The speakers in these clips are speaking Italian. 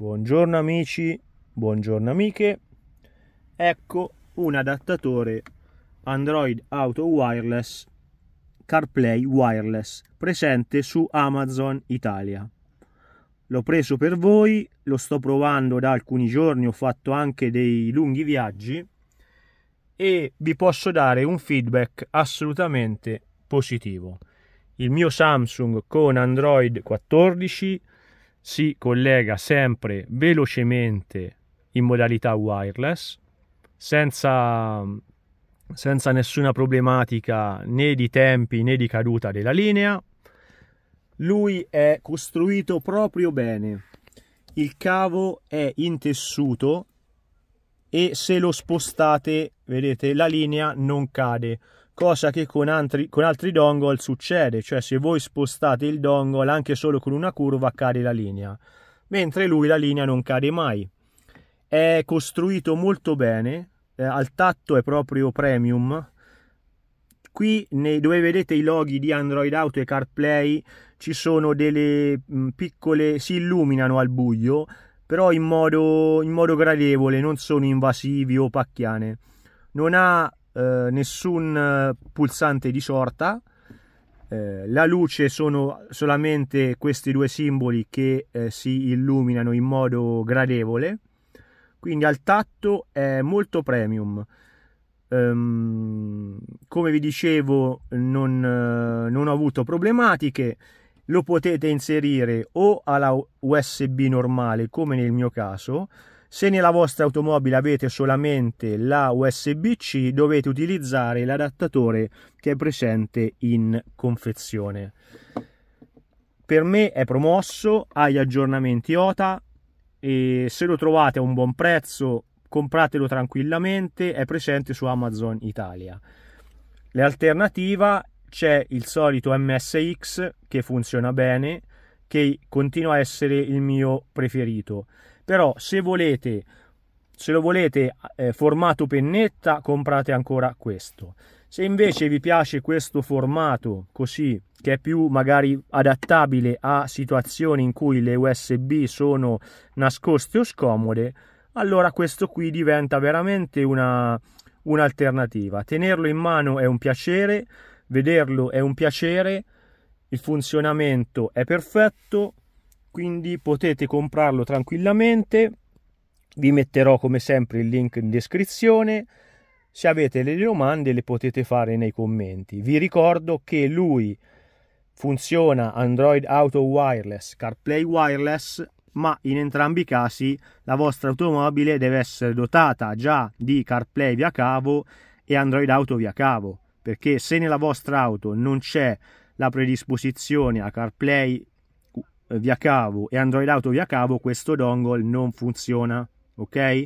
Buongiorno amici, buongiorno amiche. Ecco un adattatore Android Auto Wireless CarPlay Wireless presente su Amazon Italia. L'ho preso per voi, lo sto provando da alcuni giorni, ho fatto anche dei lunghi viaggi e vi posso dare un feedback assolutamente positivo. Il mio Samsung con Android 14 si collega sempre velocemente in modalità wireless, senza, senza nessuna problematica né di tempi né di caduta della linea. Lui è costruito proprio bene. Il cavo è in tessuto e se lo spostate, vedete, la linea non cade cosa che con altri, con altri dongle succede, cioè se voi spostate il dongle anche solo con una curva cade la linea, mentre lui la linea non cade mai. È costruito molto bene, eh, al tatto è proprio premium. Qui nei, dove vedete i loghi di Android Auto e CarPlay ci sono delle mh, mm, piccole, si illuminano al buio, però in modo, in modo gradevole, non sono invasivi o pacchiane. Non ha eh, nessun eh, pulsante di sorta, eh, la luce sono solamente questi due simboli che eh, si illuminano in modo gradevole, quindi al tatto è molto premium. Um, come vi dicevo, non, eh, non ho avuto problematiche lo potete inserire o alla USB normale come nel mio caso se nella vostra automobile avete solamente la USB-C dovete utilizzare l'adattatore che è presente in confezione. Per me è promosso, ha gli aggiornamenti OTA e se lo trovate a un buon prezzo compratelo tranquillamente, è presente su Amazon Italia. L'alternativa c'è il solito MSX che funziona bene, che continua a essere il mio preferito però se volete se lo volete eh, formato pennetta comprate ancora questo se invece vi piace questo formato così che è più magari adattabile a situazioni in cui le usb sono nascoste o scomode allora questo qui diventa veramente un'alternativa tenerlo in mano è un piacere vederlo è un piacere il funzionamento è perfetto quindi potete comprarlo tranquillamente vi metterò come sempre il link in descrizione se avete delle domande le potete fare nei commenti vi ricordo che lui funziona Android Auto Wireless CarPlay Wireless ma in entrambi i casi la vostra automobile deve essere dotata già di CarPlay via cavo e Android Auto via cavo perché se nella vostra auto non c'è la predisposizione a CarPlay via cavo e Android Auto via cavo, questo dongle non funziona, ok?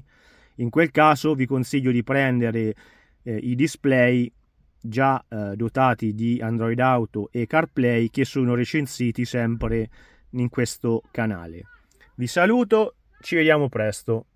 In quel caso vi consiglio di prendere eh, i display già eh, dotati di Android Auto e CarPlay che sono recensiti sempre in questo canale. Vi saluto, ci vediamo presto.